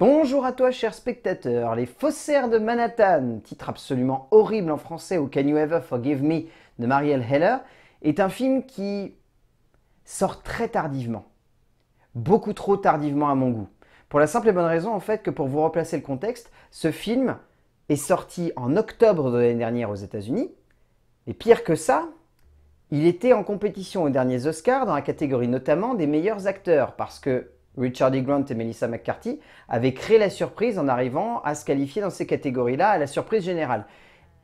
Bonjour à toi, chers spectateurs. Les faussaires de Manhattan, titre absolument horrible en français ou Can You Ever Forgive Me de Marielle Heller, est un film qui sort très tardivement. Beaucoup trop tardivement à mon goût. Pour la simple et bonne raison, en fait, que pour vous replacer le contexte, ce film est sorti en octobre de l'année dernière aux États-Unis. Et pire que ça, il était en compétition aux derniers Oscars, dans la catégorie notamment des meilleurs acteurs, parce que Richard E. Grant et Melissa McCarthy avaient créé la surprise en arrivant à se qualifier dans ces catégories-là, à la surprise générale.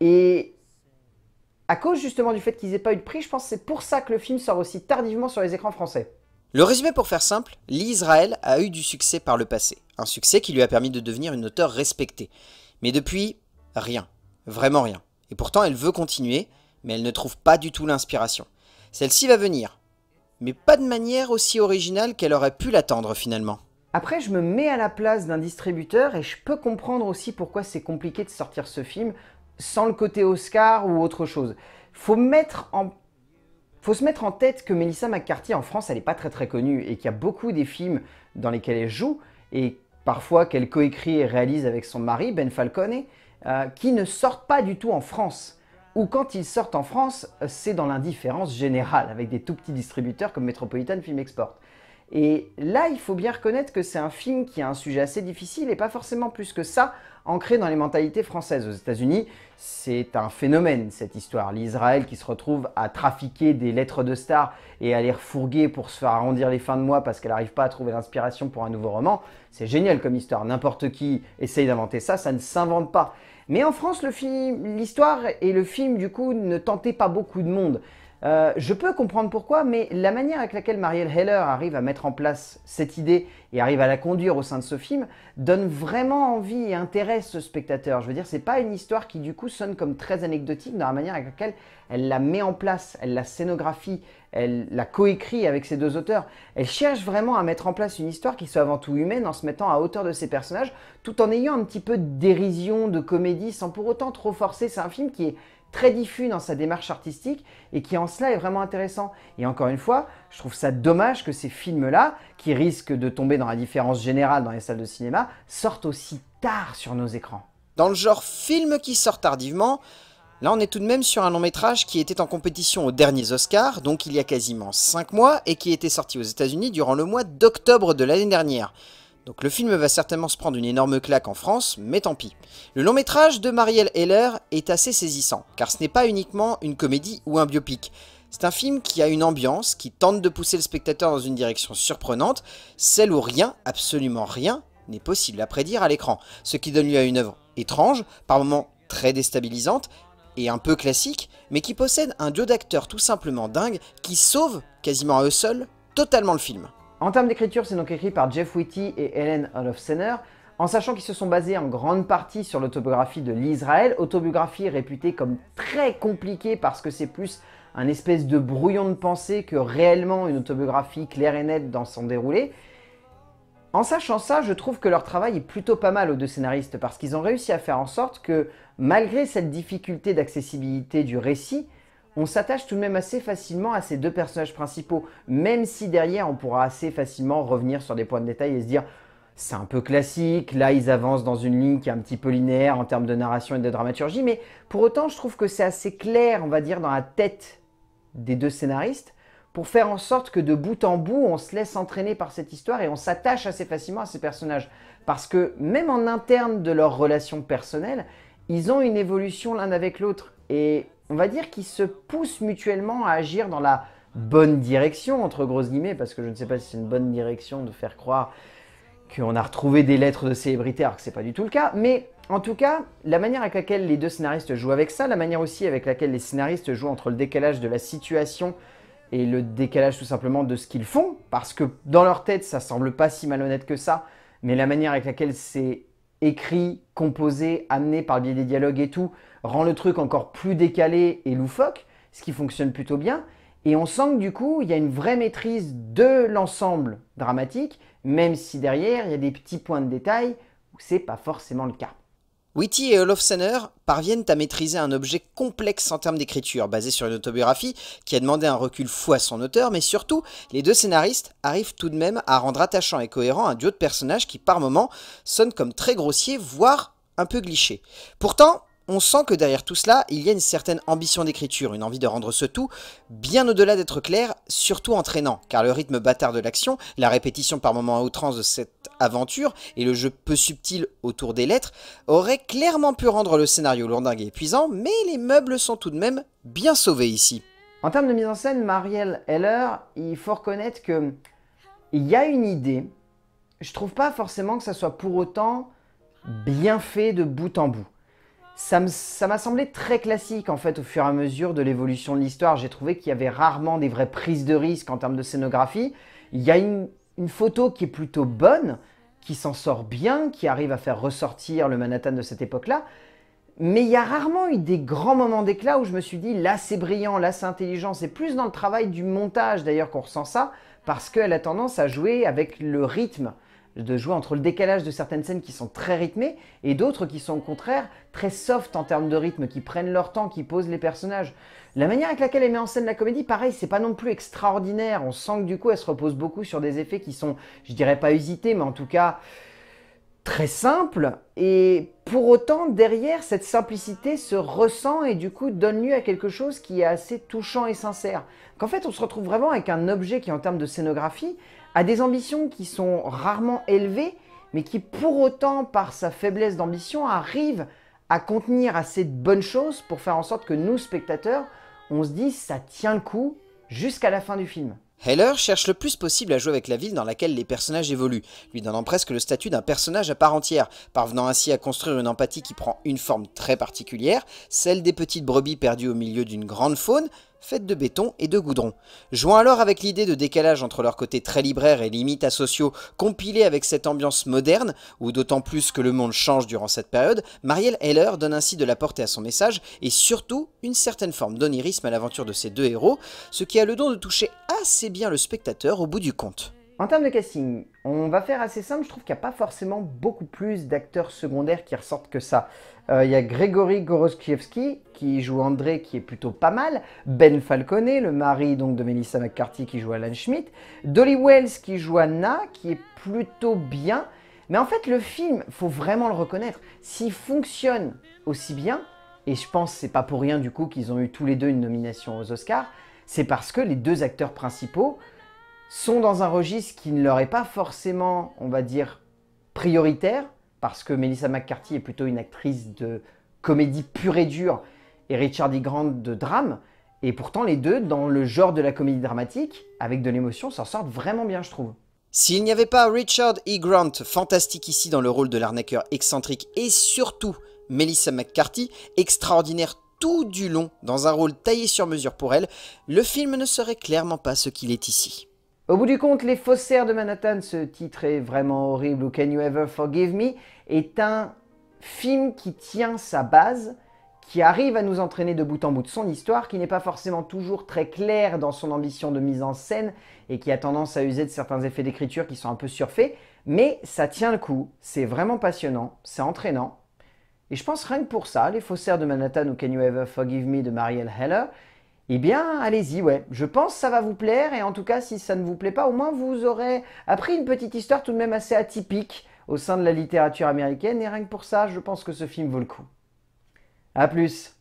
Et à cause justement du fait qu'ils n'aient pas eu de prix, je pense c'est pour ça que le film sort aussi tardivement sur les écrans français. Le résumé pour faire simple, l'Israël a eu du succès par le passé, un succès qui lui a permis de devenir une auteure respectée. Mais depuis, rien, vraiment rien. Et pourtant elle veut continuer, mais elle ne trouve pas du tout l'inspiration. Celle-ci va venir, mais pas de manière aussi originale qu'elle aurait pu l'attendre finalement. Après, je me mets à la place d'un distributeur et je peux comprendre aussi pourquoi c'est compliqué de sortir ce film sans le côté Oscar ou autre chose. Faut faut se mettre en tête que Melissa McCarthy en France, elle n'est pas très très connue et qu'il y a beaucoup des films dans lesquels elle joue et parfois qu'elle coécrit et réalise avec son mari Ben Falcone euh, qui ne sortent pas du tout en France ou quand ils sortent en France, euh, c'est dans l'indifférence générale, avec des tout petits distributeurs comme Metropolitan Film Export. Et là, il faut bien reconnaître que c'est un film qui a un sujet assez difficile et pas forcément plus que ça ancré dans les mentalités françaises. Aux États-Unis, c'est un phénomène cette histoire. L'Israël qui se retrouve à trafiquer des lettres de stars et à les refourguer pour se faire arrondir les fins de mois parce qu'elle n'arrive pas à trouver l'inspiration pour un nouveau roman, c'est génial comme histoire. N'importe qui essaye d'inventer ça, ça ne s'invente pas. Mais en France, l'histoire et le film, du coup, ne tentaient pas beaucoup de monde. Euh, je peux comprendre pourquoi, mais la manière avec laquelle Marielle Heller arrive à mettre en place cette idée et arrive à la conduire au sein de ce film donne vraiment envie et intéresse ce spectateur. Je veux dire, c'est pas une histoire qui du coup sonne comme très anecdotique dans la manière avec laquelle elle la met en place, elle la scénographie, elle la coécrit avec ses deux auteurs. Elle cherche vraiment à mettre en place une histoire qui soit avant tout humaine en se mettant à hauteur de ses personnages, tout en ayant un petit peu de dérision, de comédie, sans pour autant trop forcer. C'est un film qui est très diffus dans sa démarche artistique et qui en cela est vraiment intéressant. Et encore une fois, je trouve ça dommage que ces films-là, qui risquent de tomber dans la différence générale dans les salles de cinéma, sortent aussi tard sur nos écrans. Dans le genre film qui sort tardivement, Là, on est tout de même sur un long métrage qui était en compétition aux derniers Oscars, donc il y a quasiment 5 mois, et qui était sorti aux États-Unis durant le mois d'octobre de l'année dernière. Donc le film va certainement se prendre une énorme claque en France, mais tant pis. Le long métrage de Marielle Heller est assez saisissant, car ce n'est pas uniquement une comédie ou un biopic. C'est un film qui a une ambiance, qui tente de pousser le spectateur dans une direction surprenante, celle où rien, absolument rien, n'est possible à prédire à l'écran, ce qui donne lieu à une œuvre étrange, par moments très déstabilisante, et un peu classique, mais qui possède un duo d'acteurs tout simplement dingue qui sauve, quasiment à eux seuls, totalement le film. En termes d'écriture, c'est donc écrit par Jeff Whitty et Helen Olofsener, en sachant qu'ils se sont basés en grande partie sur l'autobiographie de l'Israël, autobiographie réputée comme très compliquée parce que c'est plus un espèce de brouillon de pensée que réellement une autobiographie claire et nette dans son déroulé. En sachant ça, je trouve que leur travail est plutôt pas mal aux deux scénaristes parce qu'ils ont réussi à faire en sorte que, malgré cette difficulté d'accessibilité du récit, on s'attache tout de même assez facilement à ces deux personnages principaux, même si derrière on pourra assez facilement revenir sur des points de détail et se dire c'est un peu classique, là ils avancent dans une ligne qui est un petit peu linéaire en termes de narration et de dramaturgie, mais pour autant je trouve que c'est assez clair, on va dire, dans la tête des deux scénaristes, pour faire en sorte que de bout en bout, on se laisse entraîner par cette histoire et on s'attache assez facilement à ces personnages. Parce que même en interne de leur relation personnelle, ils ont une évolution l'un avec l'autre. Et on va dire qu'ils se poussent mutuellement à agir dans la bonne direction, entre grosses guillemets, parce que je ne sais pas si c'est une bonne direction de faire croire qu'on a retrouvé des lettres de célébrité, alors que c'est pas du tout le cas, mais en tout cas, la manière avec laquelle les deux scénaristes jouent avec ça, la manière aussi avec laquelle les scénaristes jouent entre le décalage de la situation et le décalage tout simplement de ce qu'ils font, parce que dans leur tête, ça semble pas si malhonnête que ça, mais la manière avec laquelle c'est écrit, composé, amené par le biais des dialogues et tout, rend le truc encore plus décalé et loufoque, ce qui fonctionne plutôt bien. Et on sent que du coup, il y a une vraie maîtrise de l'ensemble dramatique, même si derrière, il y a des petits points de détail où c'est pas forcément le cas. Witty et Olof parviennent à maîtriser un objet complexe en termes d'écriture, basé sur une autobiographie qui a demandé un recul fou à son auteur, mais surtout, les deux scénaristes arrivent tout de même à rendre attachant et cohérent un duo de personnages qui, par moments, sonne comme très grossier, voire un peu cliché. Pourtant, on sent que derrière tout cela, il y a une certaine ambition d'écriture, une envie de rendre ce tout bien au-delà d'être clair, surtout entraînant, car le rythme bâtard de l'action, la répétition par moments à outrance de cette aventure et le jeu peu subtil autour des lettres auraient clairement pu rendre le scénario lourdingue et épuisant, mais les meubles sont tout de même bien sauvés ici. En termes de mise en scène, Marielle Heller, il faut reconnaître que il y a une idée. Je trouve pas forcément que ça soit pour autant bien fait de bout en bout ça m'a semblé très classique en fait au fur et à mesure de l'évolution de l'histoire. J'ai trouvé qu'il y avait rarement des vraies prises de risque en termes de scénographie. Il y a une, photo qui est plutôt bonne, qui s'en sort bien, qui arrive à faire ressortir le Manhattan de cette époque-là. Mais il y a rarement eu des grands moments d'éclat où je me suis dit là c'est brillant, là c'est intelligent. C'est plus dans le travail du montage d'ailleurs qu'on ressent ça, parce qu'elle a tendance à jouer avec le rythme de jouer entre le décalage de certaines scènes qui sont très rythmées et d'autres qui sont au contraire très soft en termes de rythme, qui prennent leur temps, qui posent les personnages. La manière avec laquelle elle met en scène la comédie, pareil, c'est pas non plus extraordinaire. On sent que du coup, elle se repose beaucoup sur des effets qui sont, je dirais pas usités, mais en tout cas très simples. Et pour autant, derrière, cette simplicité se ressent et du coup donne lieu à quelque chose qui est assez touchant et sincère. Qu'en fait, on se retrouve vraiment avec un objet qui, en termes de scénographie, a des ambitions qui sont rarement élevées, mais qui pour autant, par sa faiblesse d'ambition, arrive à contenir assez de bonnes choses pour faire en sorte que nous, spectateurs, on se dise ça tient le coup jusqu'à la fin du film. Heller cherche le plus possible à jouer avec la ville dans laquelle les personnages évoluent, lui donnant presque le statut d'un personnage à part entière, parvenant ainsi à construire une empathie qui prend une forme très particulière, celle des petites brebis perdues au milieu d'une grande faune, faites de béton et de goudron. Joint alors avec l'idée de décalage entre leur côté très libraire et limite à sociaux compilé avec cette ambiance moderne, ou d'autant plus que le monde change durant cette période, Marielle Heller donne ainsi de la portée à son message et surtout une certaine forme d'onirisme à l'aventure de ces deux héros, ce qui a le don de toucher assez bien le spectateur au bout du compte. En termes de casting, on va faire assez simple. Je trouve qu'il n'y a pas forcément beaucoup plus d'acteurs secondaires qui ressortent que ça. Euh, il y a Grégory Goroskiewski qui joue André, qui est plutôt pas mal. Ben Falcone, le mari donc de Melissa McCarthy, qui joue Alan Schmidt. Dolly Wells qui joue Anna, qui est plutôt bien. Mais en fait, le film, faut vraiment le reconnaître, s'il fonctionne aussi bien, et je pense que c'est pas pour rien du coup qu'ils ont eu tous les deux une nomination aux Oscars, c'est parce que les deux acteurs principaux sont dans un registre qui ne leur est pas forcément, on va dire, prioritaire, parce que Melissa McCarthy est plutôt une actrice de comédie pure et dure, et Richard E. Grant de drame, et pourtant les deux, dans le genre de la comédie dramatique, avec de l'émotion, s'en sortent vraiment bien, je trouve. S'il n'y avait pas Richard E. Grant, fantastique ici dans le rôle de l'arnaqueur excentrique, et surtout Melissa McCarthy, extraordinaire tout du long dans un rôle taillé sur mesure pour elle, le film ne serait clairement pas ce qu'il est ici. Au bout du compte, Les Faussaires de Manhattan, ce titre est vraiment horrible, ou Can You Ever Forgive Me, est un film qui tient sa base, qui arrive à nous entraîner de bout en bout de son histoire, qui n'est pas forcément toujours très clair dans son ambition de mise en scène, et qui a tendance à user de certains effets d'écriture qui sont un peu surfaits, mais ça tient le coup, c'est vraiment passionnant, c'est entraînant, et je pense rien que pour ça, Les Faussaires de Manhattan ou Can You Ever Forgive Me de Marielle Heller, eh bien, allez-y, ouais. Je pense que ça va vous plaire, et en tout cas, si ça ne vous plaît pas, au moins vous aurez appris une petite histoire tout de même assez atypique au sein de la littérature américaine, et rien que pour ça, je pense que ce film vaut le coup. A plus